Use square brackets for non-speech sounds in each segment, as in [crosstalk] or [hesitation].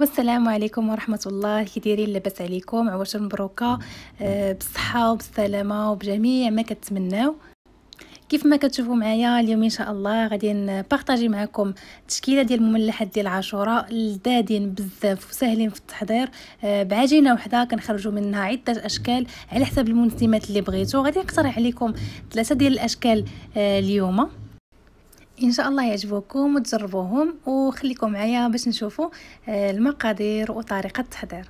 والسلام عليكم ورحمة الله كي لاباس عليكم عواشر مبروكة أه بالصحة وبالسلامة وبجميع ما كتمناو كيف ما كتشوفوا معايا اليوم ان شاء الله غادي نبارطاجي معكم تشكيله ديال المملحات ديال عاشوراء لذادين بزاف وساهلين في التحضير آه، بعجينه وحده كنخرجوا منها عده اشكال على حسب المنسمات اللي بغيتو غادي نقترح عليكم ثلاثه ديال الاشكال آه، اليوم ان شاء الله يعجبوكم وتجربوهم وخليكم معايا باش نشوفوا آه، المقادير وطريقه التحضير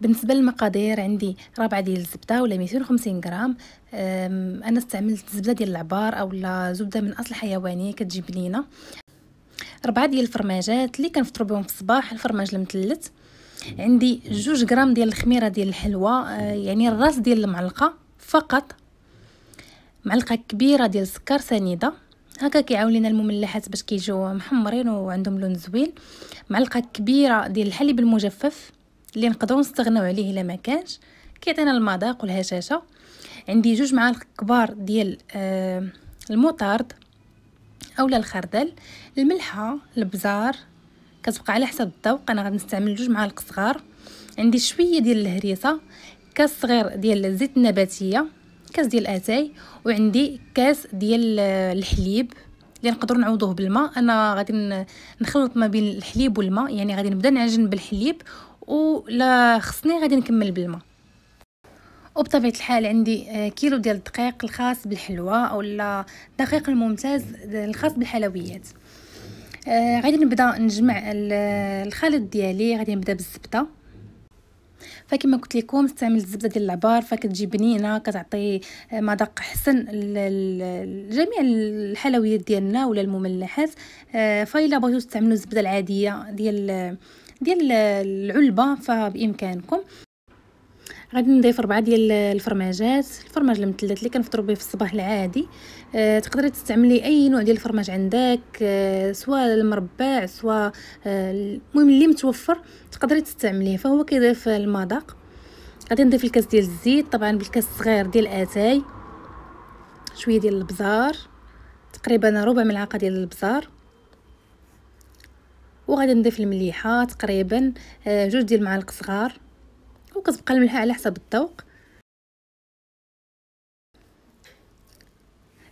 بالنسبه للمقادير عندي ربعه ديال الزبده ولا 250 غرام انا استعملت زبده ديال العبار اولا زبده من اصل حيواني كتجي بنينه ربعه ديال الفرماجات اللي كنفطر بهم في الصباح الفرماج المثلث عندي جوج غرام ديال الخميره ديال الحلوى آه، يعني الراس ديال المعلقه فقط معلقه كبيره ديال السكر سنيده هكا كيعاون لينا المملحات باش كيجيو محمرين وعندهم لون زوين معلقه كبيره ديال الحليب المجفف اللي نقدروا نستغناو عليه الا ما كانش كيعطينا المذاق والهشاشه عندي جوج معالق كبار ديال آه الموطارد اولا الخردل الملحه البزار كتبقى على حسب الذوق انا غنستعمل جوج معالق صغار عندي شويه ديال الهريسه كاس صغير ديال الزيت النباتيه كاس ديال اتاي وعندي كاس ديال الحليب اللي نقدروا نعوضوه بالماء انا غادي نخلط ما بين الحليب والماء يعني غادي نبدا نعجن بالحليب ولا خصني غادي نكمل بالماء وبطبيعه الحال عندي آه، كيلو ديال الدقيق الخاص بالحلوى اولا الدقيق الممتاز الخاص بالحلويات آه، غادي نبدا نجمع الخليط ديالي غادي نبدا بالزبده فكما قلت لكم استعمل الزبده ديال العبار فكتجي بنينه كتعطي آه، مذاق حسن لجميع الحلويات ديالنا ولا المملحات آه، فإلا بغيتو تستعملوا الزبده العاديه ديال ديال العلبه فبامكانكم غادي نضيف ربعه ديال الفرماجات الفرماج المثلث اللي كنفطروا به في الصباح العادي آه تقدري تستعملي اي نوع ديال الفرماج عندك آه سواء المربع سواء آه المهم اللي متوفر تقدري تستعمليه فهو كيضيف المذاق غادي نضيف الكاس ديال الزيت طبعا بالكاس الصغير ديال اتاي شويه ديال البزار تقريبا ربع ملعقه ديال البزار وغادي نضيف المليحه تقريبا آه، جوج ديال المعالق صغار وكتبقى الملحه على حسب الذوق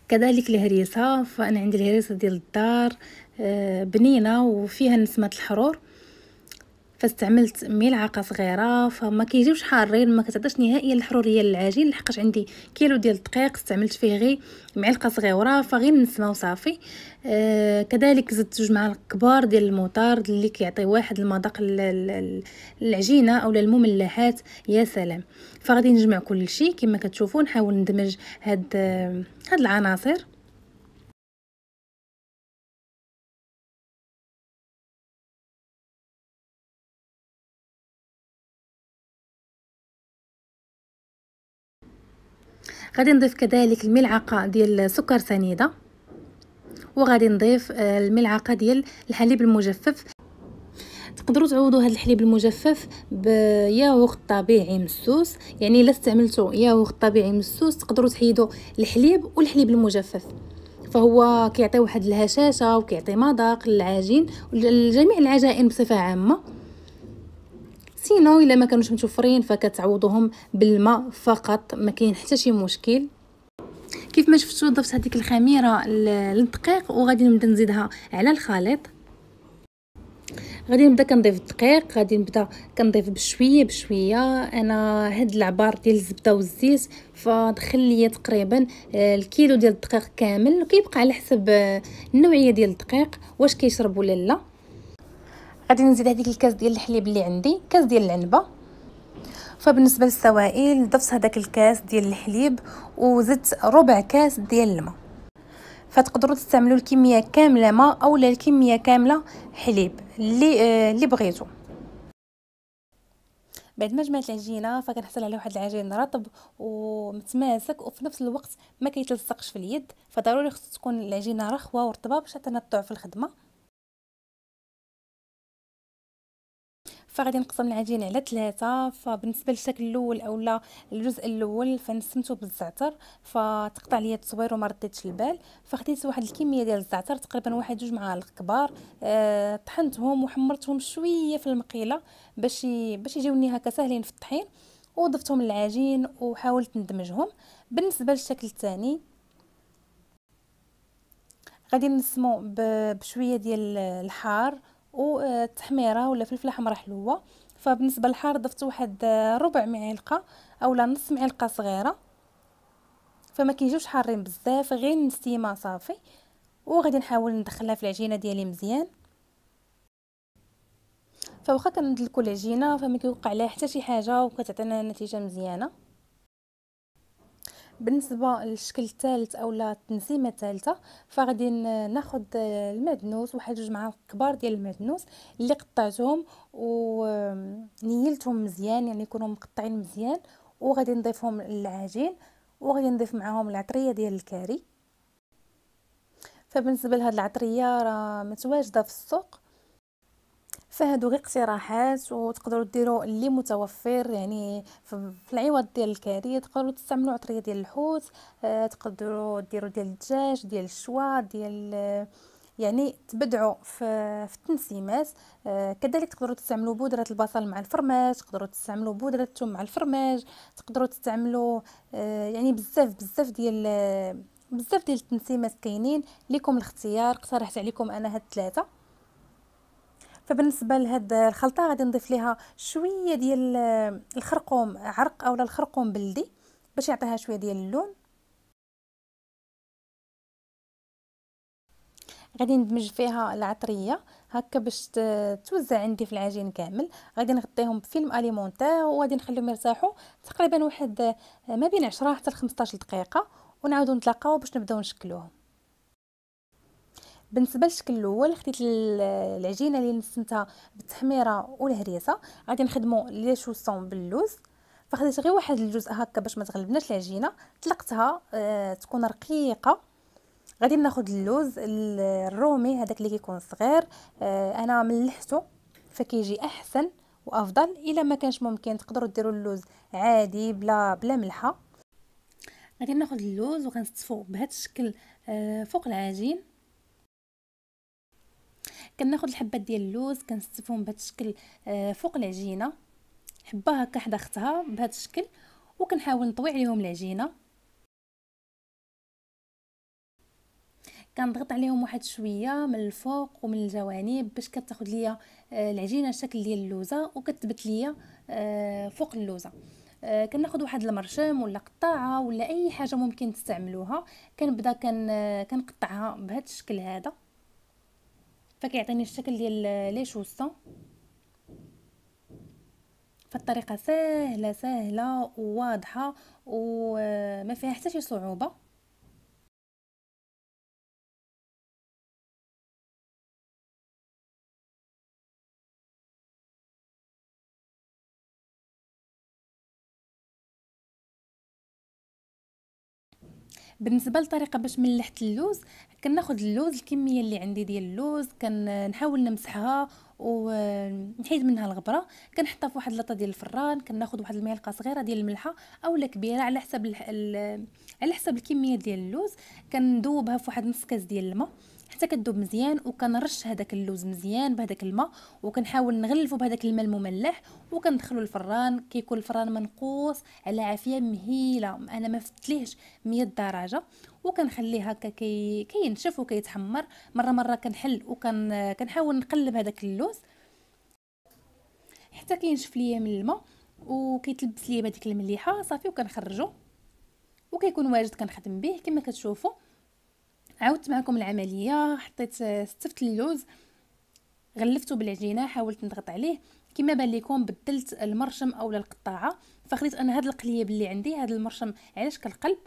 كذلك الهريسه فانا عندي الهريسه ديال الدار آه، بنينه وفيها نسمه الحرور فاستعملت ملعقه صغيره فما كيجيوش حارين ما كتعطيش نهائيا الحروريه للعجين لحقاش عندي كيلو ديال الدقيق استعملت فيه غير معلقه صغيره فغير نسمه وصافي آه كذلك زدت جوج معالق كبار ديال المطار اللي كيعطي واحد المذاق للعجينه او للمملحات يا سلام فغادي نجمع كل شيء كما كتشوفون نحاول ندمج هاد آه، هاد العناصر غادي نضيف كذلك الملعقه ديال سكر سنيده وغادي نضيف آه، الملعقه ديال الحليب المجفف تقدروا تعوضوا هذا الحليب المجفف بياغورت طبيعي مسوس يعني الا استعملتوا ياغورت طبيعي مسوس تقدروا تحيدوا الحليب والحليب المجفف فهو كيعطي واحد الهشاشه وكيعطي مذاق للعجين لجميع العجائن بصفه عامه سينو الا ما كانوش متوفرين فكتعوضوهم بالماء فقط ما كاين حتى شي مشكل كيف ما شفتوا ضفت هذيك الخميره للدقيق وغادي نبدا نزيدها على الخليط غادي نبدا كنضيف الدقيق غادي نبدا كنضيف بشويه بشويه انا هاد العبار ديال الزبده والزيت فدخل ليا تقريبا آه، الكيلو ديال الدقيق كامل كيبقى على حسب آه، النوعيه ديال الدقيق واش كيشرب ولا لا غادي نزيد هذيك الكاس ديال الحليب اللي عندي كاس ديال العنبه فبالنسبه للسوائل ضفت هذاك الكاس ديال الحليب وزدت ربع كاس ديال الماء فتقدروا تستعملوا الكميه كامله ماء اولا الكميه كامله حليب اللي آه اللي بغيتو بعد ما جمعت العجينه فكنحصل على واحد العجين رطب ومتماسك وفي نفس الوقت ما كيتلصقش في اليد فضروري خص تكون العجينه رخوه ورطبه باش تنطع في الخدمه فغادي نقسم العجينه على ثلاثه فبالنسبه للشكل الاول اولا الجزء الاول فنسمته بالزعتر فتقطع لي التصوير وما رديتش البال فخديت واحد الكميه ديال الزعتر تقريبا واحد جوج معالق كبار أه طحنتهم وحمرتهم شويه في المقيله باش باش يجيوني هكا ساهلين في الطحين وضفتهم للعجين وحاولت ندمجهم بالنسبه للشكل الثاني غادي نسمو بشويه ديال الحار والتحميره آه، ولا فلفله حمراء حلوه فبالنسبه للحار ضفت واحد آه، ربع معلقه اولا نص معلقه صغيره فما كيجيوش حارين بزاف غير نسيما صافي وغادي نحاول ندخلها في العجينه ديالي مزيان فواخا كندلكو العجينه فما كيوقع لها حتى شي حاجه وكتعطينا نتيجه مزيانه بالنسبه للشكل الثالث او التنسيمه الثالثه فغادي ناخذ المعدنوس واحد جوج معالق كبار ديال المعدنوس اللي قطعتهم ونيلتهم [hesitation] مزيان يعني يكونوا مقطعين مزيان وغادي نضيفهم للعجين وغادي نضيف معاهم العطريه ديال الكاري فبالنسبه لهاد العطريه راه متواجده في السوق فهادو غير اقتراحات وتقدروا ديروا اللي متوفر يعني في العوض ديال الكاري تقدروا تستعملوا عطريه ديال الحوت آه تقدروا ديروا ديال الدجاج ديال الشوا ديال آه، يعني تبدعوا في, في التنسيمات آه كذلك تقدروا تستعملوا بودره البصل مع الفرماج تقدروا تستعملوا بودره الثوم مع الفرماج تقدروا تستعملوا آه يعني بزاف بزاف ديال آه، بزاف ديال التنسيمات كاينين لكم الاختيار اقترحت عليكم انا هاد الثلاثه فبالنسبه لهاد الخلطه غادي نضيف ليها شويه ديال الخرقوم عرق اولا الخرقوم بلدي باش يعطيها شويه ديال اللون غادي ندمج فيها العطريه هكا باش توزع عندي في العجين كامل غادي نغطيهم بفيلم اليمونتير وغادي نخليهم يرتاحوا تقريبا واحد ما بين 10 حتى 15 دقيقه ونعاودو نتلاقاو باش نبداو نشكلوهم بالنسبه للشكل الاول خديت العجينه اللي نسمتها بالتحميره والهريسه غادي نخدموا لي شوسون باللوز فخديت غير واحد الجزء هكا باش ما تغلبناش العجينه طلقتها آه تكون رقيقه غادي ناخذ اللوز الرومي هذاك اللي كيكون صغير آه انا ملحته فكيجي احسن وافضل الا ما كانش ممكن تقدروا ديروا اللوز عادي بلا بلا ملحه غادي ناخذ اللوز وغنستفو بهذا الشكل آه فوق العجين كناخذ الحبات ديال اللوز كنستفهم بهذا الشكل آه، فوق العجينه حبه هكا حدا اختها بهذا الشكل وكنحاول نطوي عليهم العجينه كنضغط عليهم واحد شويه من الفوق ومن الجوانب باش كتاخذ ليا آه، العجينه الشكل ديال اللوزه وكتثبت ليا آه، فوق اللوزه كناخذ واحد المرشم ولا قطاعه ولا اي حاجه ممكن تستعملوها كنبدا كنقطعها بهذا الشكل هذا فكيعطيني الشكل ديال لي شوسون فالطريقه سهله سهله وواضحه وما فيها حتى شي صعوبه بالنسبه للطريقه باش ملحت اللوز كناخذ اللوز الكميه اللي عندي ديال اللوز كنحاول نمسحها ونحيد منها الغبره كنحطها في واحد لاطه ديال الفران كناخذ واحد المعلقه صغيره ديال الملحه اولا كبيره على حسب على حسب الكميه ديال اللوز كندوبها في واحد نص كاس ديال الماء حتى كتذوب مزيان وكنرش هذاك اللوز مزيان بهذاك الماء وكنحاول نغلفو بهذاك الماء المملح وكندخلو الفران كيكون الفران منقوص على عافيه مهيله انا ما فتليهش 100 درجه وكنخليه هكا كي كينشف وكيتحمر مره مره كنحل وكن كنحاول نقلب هذاك اللوز حتى كينشف ليا من الماء وكيتلبس ليا بهذيك المليحه صافي وكنخرجو وكيكون واجد كنخدم به كما كتشوفوا عاودت معكم العمليه حطيت استفت اللوز غلفته بالعجينه حاولت نضغط عليه كما بان لكم بدلت المرشم اولا القطاعه فخديت انا هاد القليب اللي عندي هاد المرشم علاش كنقلب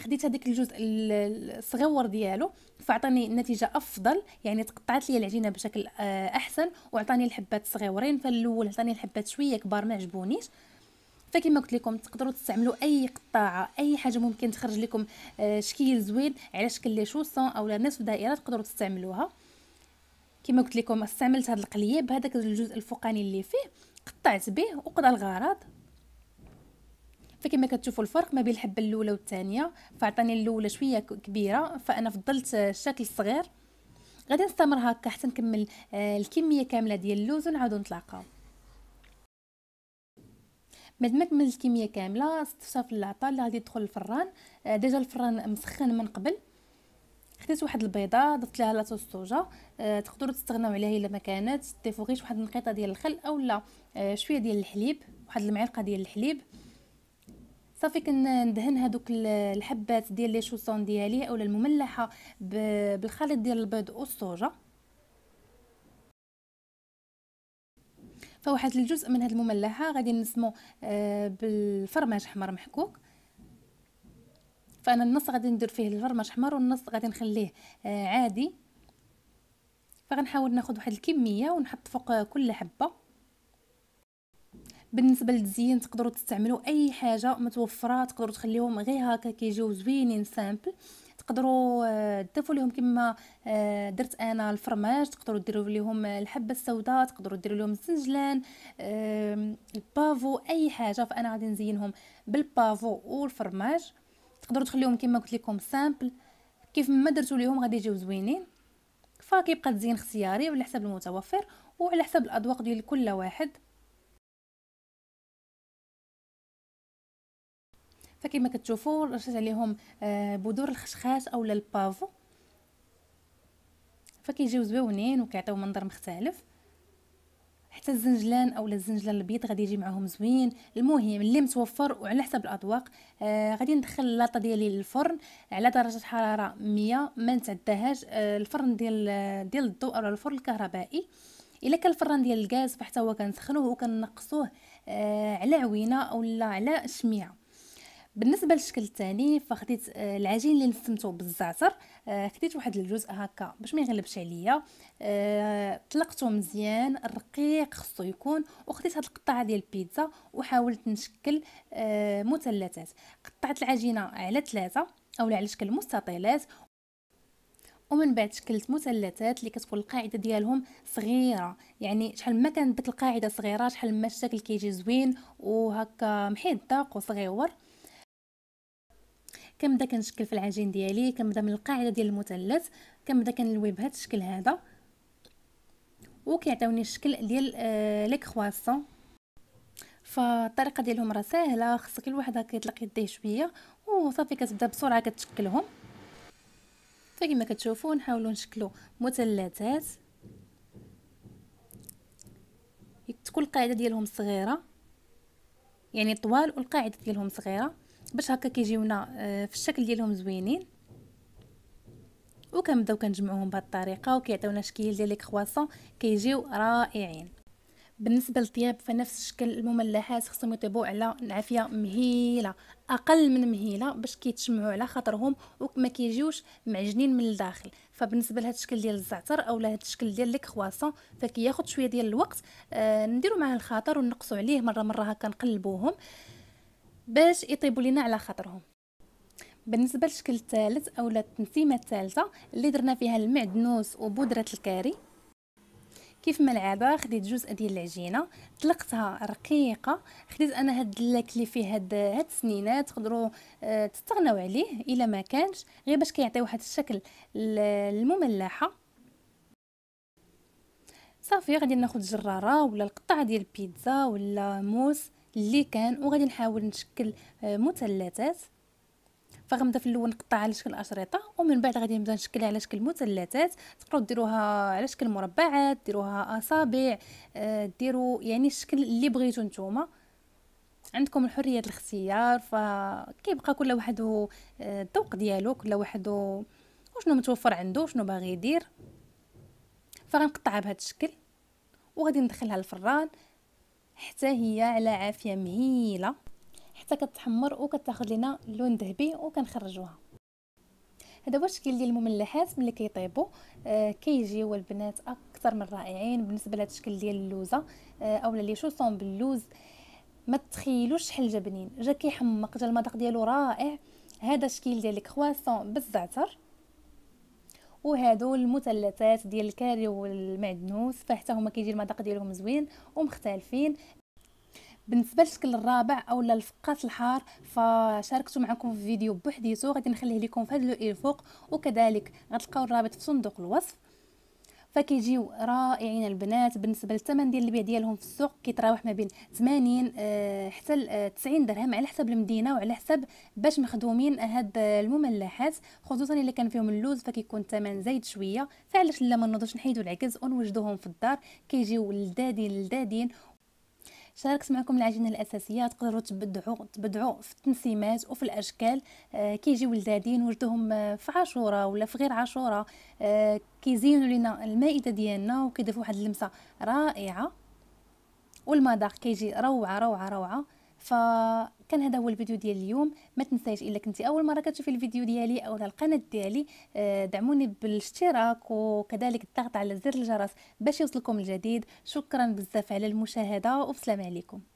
خديت هذاك الجزء الصغيور ديالو فعطاني نتيجه افضل يعني تقطعت لي العجينه بشكل آه، احسن وعطاني الحبات صغيورين فالاول عطاني الحبات شويه كبار ما عجبونيش فكما قلت لكم تقدروا تستعملوا اي قطاعه اي حاجه ممكن تخرج لكم آه، شكل زوين على شكل لي شوسون اولا نصف دائره تقدروا تستعملوها كما قلت لكم استعملت هذا القليب هذاك الجزء الفوقاني اللي فيه قطعت به وقضى الغرض فكما كتشوفوا الفرق ما بين الحبه الاولى والثانيه فعطاني الاولى شويه كبيره فانا فضلت الشكل الصغير غادي نستمر هكا حتى نكمل آه، الكميه كامله ديال اللوز ونعاودو نتلاقاو بعد ما كملت الكميه كامله استفشاف اللعطه اللي غادي يدخل الفران آه، ديجا الفران مسخن من قبل خديت واحد البيضه ضفت لها لاصوص الصوجه أه تقدروا تستغناو عليها الا ما كانت ضيفوا غير واحد النقيطه ديال الخل اولا أه شويه ديال الحليب واحد المعلقه ديال الحليب صافي كندهن هذوك الحبات ديال لي شوسون ديالي اولا المملحه بالخليط ديال البيض والصوجه فواحد الجزء من هذه المملحه غادي نسمو آه، بالفرماج حمر محكوك فانا النص غادي ندير فيه الفرماج حمر والنص غادي نخليه آه، عادي فغنحاول ناخذ واحد الكميه ونحط فوق كل حبه بالنسبه للتزيين تقدروا تستعملوا اي حاجه متوفره تقدروا تخليهم غير هكا كيجيو زوينين سامبل تقدروا آه، تضيفوا لهم كما آه، درت انا الفرماج تقدروا ديروا لهم الحبه السوداء تقدروا ديروا لهم السنجلان البافو اي حاجه فانا غادي نزينهم بالبافو والفرماج تقدروا تخليهم كما قلت لكم سامبل كيف ما درتو ليهم غادي يجيو زوينين فكيبقى تزيين اختياري على حساب المتوفر وعلى حساب الاذواق ديال كل واحد فكما كتشوفوا رشيت عليهم آه، بذور الخشخاش اولا البافو فكيجيو زوينين وكيعطيو منظر مختلف حتى الزنجلان اولا الزنجلان البيض غادي يجي معاهم زوين المهم اللي متوفر وعلى حسب الاذواق آه غادي ندخل اللاطه ديالي للفرن على درجه حراره 100 ما نتعداهاش آه الفرن ديال آه، ديال الضوء اولا الفرن الكهربائي الا كان الفران ديال الغاز فحتى هو كنسخنوه وكنقصوه آه على عوينه اولا على شميعه بالنسبه للشكل الثاني فخديت آه، العجين اللي لثمته بالزعتر آه، خديت واحد الجزء هكا باش ما يغلبش عليا آه، طلقته مزيان رقيق خصو يكون وخديت هاد القطعه ديال البيتزا وحاولت نشكل مثلثات قطعت العجينه على ثلاثه اولا على شكل مستطيلات ومن بعد شكلت مثلثات اللي كتكون القاعده ديالهم صغيره يعني شحال ما كانت ديك القاعده صغيره شحال ما الشكل كيجي زوين وهكا محيد داق وصغيور كنبدا كنشكل في العجين ديالي كنبدا من القاعده ديال المثلث كنبدا كنلوي بهذا الشكل هذا وكيعطيوني الشكل ديال آه، لي كرواسون فالطريقه ديالهم راه ساهله خصك الواحد هكا يطلق يديه شويه وصافي كتبدا بسرعه كتشكلهم فكما كتشوفوا نحاولوا نشكلوا مثلثات تكون القاعده ديالهم صغيره يعني طوال والقاعده ديالهم صغيره باش هكا كيجيونا آه، في الشكل ديالهم زوينين وكنبداو كنجمعوهم بهذه الطريقه وكيعطيونا شكل ديال لي كرواسون كيجيو رائعين بالنسبه للطياب فنفس الشكل المملحات خصهم يطيبوا على العافيه مهيله اقل من مهيله باش كيتشمعوا على خاطرهم وما كيجيوش معجنين من الداخل فبالنسبه لهذا الشكل ديال الزعتر او لهذا الشكل ديال لي كرواسون فكياخذ شويه ديال الوقت آه نديروا معاه الخاطر ونقصوا عليه مره مره هكا نقلبوهم باش يطيبوا لينا على خاطرهم بالنسبه للشكل الثالث اولا التنسيمه الثالثه اللي درنا فيها المعدنوس وبودره الكاري كيف ما العاده خديت جزء ديال العجينه طلقتها رقيقه خديت انا هاد اللاك اللي فيه هاد هاد السنينات تقدروا آه، تستغناو عليه الا ما كانش غير باش كيعطي واحد الشكل المملحه صافي غادي ناخد جراره ولا القطعه ديال البيتزا ولا موس اللي كان وغادي نحاول نشكل آه، مثلثات فغنبدا في الاول نقطع على شكل اشرطه ومن بعد غادي نبدا نشكلها على شكل مثلثات تقدروا ديروها على شكل مربعات ديروها اصابع آه، ديروا يعني الشكل اللي بغيتو نتوما عندكم الحريه الاختيار فكيبقى كل واحد آه، الذوق ديالو كل واحد وشنو متوفر عنده شنو باغي يدير فغنقطعها بهذا الشكل وغادي ندخلها الفران حتى هي على عافيه مهيله حتى كتحمر وكتاخذ لنا لون ذهبي وكنخرجوها هذا هو الشكل ديال المملحات ملي كيطيبوا آه كيجيو البنات اكثر من رائعين بالنسبه لهذا الشكل ديال اللوزه آه اولا لي شوسون باللوز ما تخيلوش شحال جا بنين جا كيحمق جا المذاق ديالو رائع هذا الشكل ديال الكرواسون بالزعتر وهادو المثلثات ديال الكاري والمعدنوس فحتى هما كيجي المذاق ديالهم زوين ومختلفين بالنسبه للشكل الرابع اولا الفقات الحار فشاركته معكم في فيديو بوحديتو غادي نخليه لكم في هذا الفوق وكذلك غتلقاو الرابط في صندوق الوصف فكيجيو رائعين البنات بالنسبه للثمن ديال البيع ديالهم في السوق كيتراوح ما بين 80 آه حتى 90 آه، درهم على حسب المدينه وعلى حسب باش مخدومين آه، هاد المملحات خصوصا الا كان فيهم اللوز فكيكون الثمن زايد شويه فعلاش لا ما نوضوش نحيدو العكز ونوجدوهم في الدار كيجيو لذادين لذادين شاركت معكم العجينه الاساسيه تقدروا تبدعوا تبدعوا في التنسيمات وفي الاشكال آه كيجيو لذادين وجدوهم آه، في عاشوره ولا في غير عاشوره آه كيزينوا لنا المائده ديالنا وكيضيفوا واحد اللمسه رائعه والمذاق كيجي روعه روعه روعه ف كان هذا هو الفيديو ديال اليوم ما تنساش الا كنتي اول مره كتشوفي الفيديو ديالي او القناه ديالي آه، دعموني بالاشتراك وكذلك الضغط على زر الجرس باش يوصلكم الجديد شكرا بزاف على المشاهده وبسلام عليكم